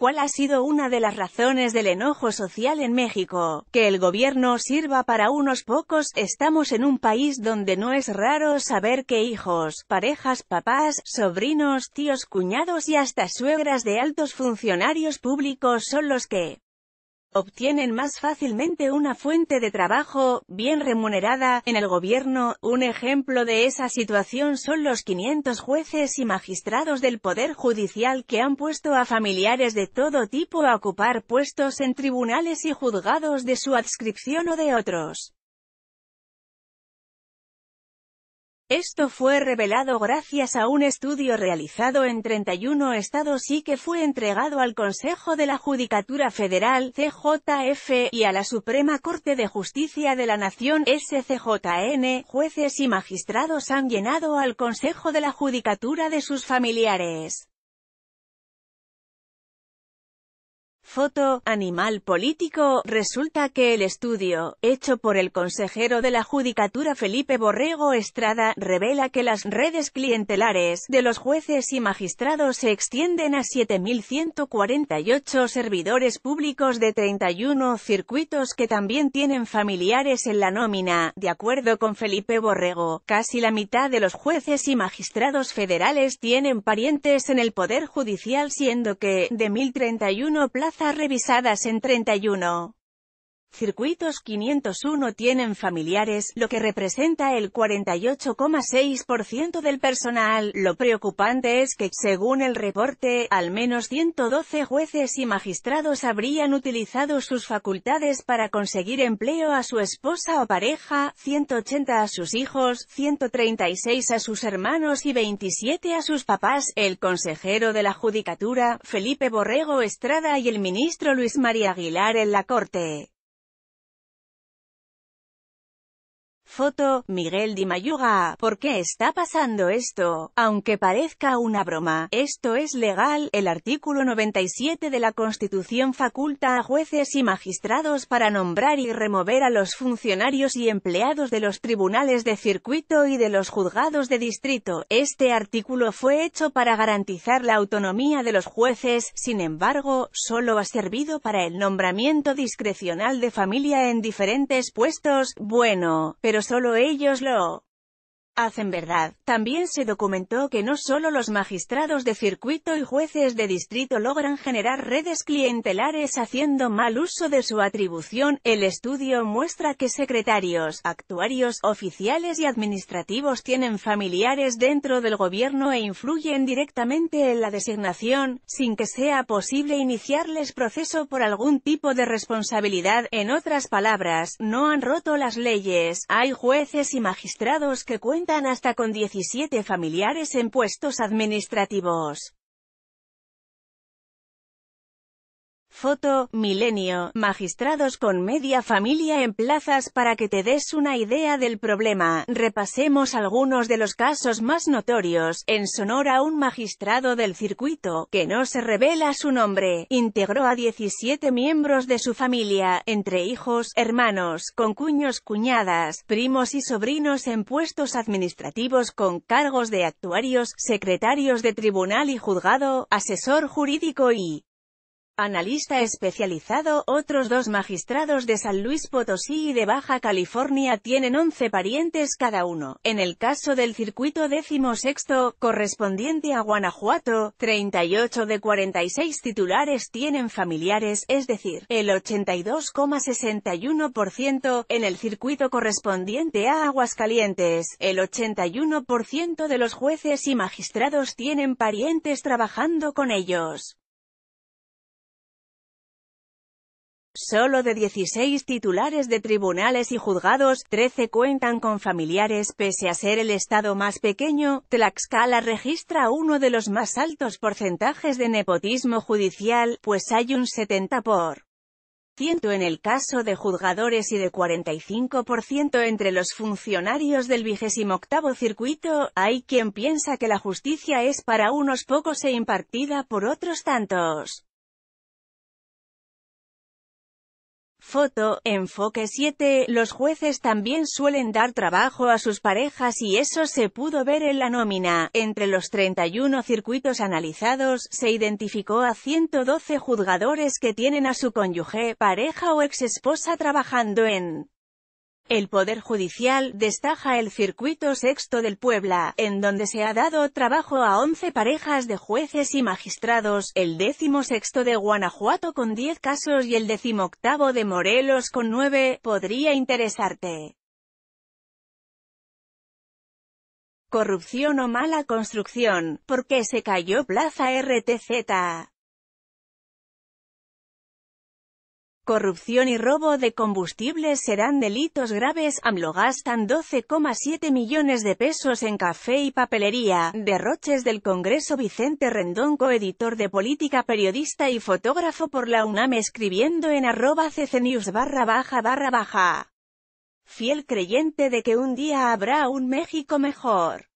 cuál ha sido una de las razones del enojo social en México. Que el gobierno sirva para unos pocos, estamos en un país donde no es raro saber que hijos, parejas, papás, sobrinos, tíos, cuñados y hasta suegras de altos funcionarios públicos son los que obtienen más fácilmente una fuente de trabajo, bien remunerada, en el gobierno. Un ejemplo de esa situación son los 500 jueces y magistrados del Poder Judicial que han puesto a familiares de todo tipo a ocupar puestos en tribunales y juzgados de su adscripción o de otros. Esto fue revelado gracias a un estudio realizado en 31 estados y que fue entregado al Consejo de la Judicatura Federal, CJF, y a la Suprema Corte de Justicia de la Nación, SCJN. Jueces y magistrados han llenado al Consejo de la Judicatura de sus familiares. Foto, animal político, resulta que el estudio, hecho por el consejero de la Judicatura Felipe Borrego Estrada, revela que las redes clientelares de los jueces y magistrados se extienden a 7.148 servidores públicos de 31 circuitos que también tienen familiares en la nómina. De acuerdo con Felipe Borrego, casi la mitad de los jueces y magistrados federales tienen parientes en el Poder Judicial siendo que, de 1.031 plazas Está revisadas en 31 circuitos 501 tienen familiares, lo que representa el 48,6% del personal. Lo preocupante es que, según el reporte, al menos 112 jueces y magistrados habrían utilizado sus facultades para conseguir empleo a su esposa o pareja, 180 a sus hijos, 136 a sus hermanos y 27 a sus papás. El consejero de la Judicatura, Felipe Borrego Estrada y el ministro Luis María Aguilar en la Corte Foto, Miguel Di Mayuga, ¿por qué está pasando esto? Aunque parezca una broma, esto es legal, el artículo 97 de la Constitución faculta a jueces y magistrados para nombrar y remover a los funcionarios y empleados de los tribunales de circuito y de los juzgados de distrito. Este artículo fue hecho para garantizar la autonomía de los jueces, sin embargo, solo ha servido para el nombramiento discrecional de familia en diferentes puestos, bueno, pero solo ellos lo hacen verdad. También se documentó que no solo los magistrados de circuito y jueces de distrito logran generar redes clientelares haciendo mal uso de su atribución, el estudio muestra que secretarios, actuarios, oficiales y administrativos tienen familiares dentro del gobierno e influyen directamente en la designación, sin que sea posible iniciarles proceso por algún tipo de responsabilidad. En otras palabras, no han roto las leyes. Hay jueces y magistrados que cuentan cuentan hasta con 17 familiares en puestos administrativos. Foto, Milenio, magistrados con media familia en plazas para que te des una idea del problema. Repasemos algunos de los casos más notorios. En Sonora un magistrado del circuito, que no se revela su nombre, integró a 17 miembros de su familia, entre hijos, hermanos, concuños, cuñadas, primos y sobrinos en puestos administrativos con cargos de actuarios, secretarios de tribunal y juzgado, asesor jurídico y analista especializado, otros dos magistrados de San Luis Potosí y de Baja California tienen 11 parientes cada uno. En el caso del circuito décimo sexto, correspondiente a Guanajuato, 38 de 46 titulares tienen familiares, es decir, el 82,61%, en el circuito correspondiente a Aguascalientes, el 81% de los jueces y magistrados tienen parientes trabajando con ellos. Solo de 16 titulares de tribunales y juzgados, 13 cuentan con familiares pese a ser el estado más pequeño, Tlaxcala registra uno de los más altos porcentajes de nepotismo judicial, pues hay un 70 por ciento en el caso de juzgadores y de 45% entre los funcionarios del octavo circuito, hay quien piensa que la justicia es para unos pocos e impartida por otros tantos. Foto, enfoque 7, los jueces también suelen dar trabajo a sus parejas y eso se pudo ver en la nómina. Entre los 31 circuitos analizados, se identificó a 112 juzgadores que tienen a su cónyuge, pareja o exesposa trabajando en el Poder Judicial destaja el circuito sexto del Puebla, en donde se ha dado trabajo a 11 parejas de jueces y magistrados, el décimo sexto de Guanajuato con 10 casos y el décimo octavo de Morelos con 9, podría interesarte. Corrupción o mala construcción, ¿por qué se cayó Plaza RTZ. Corrupción y robo de combustibles serán delitos graves. AMLO gastan 12,7 millones de pesos en café y papelería. Derroches del Congreso Vicente Rendón, coeditor de política, periodista y fotógrafo por la UNAM escribiendo en arroba ccnews barra baja barra baja. Fiel creyente de que un día habrá un México mejor.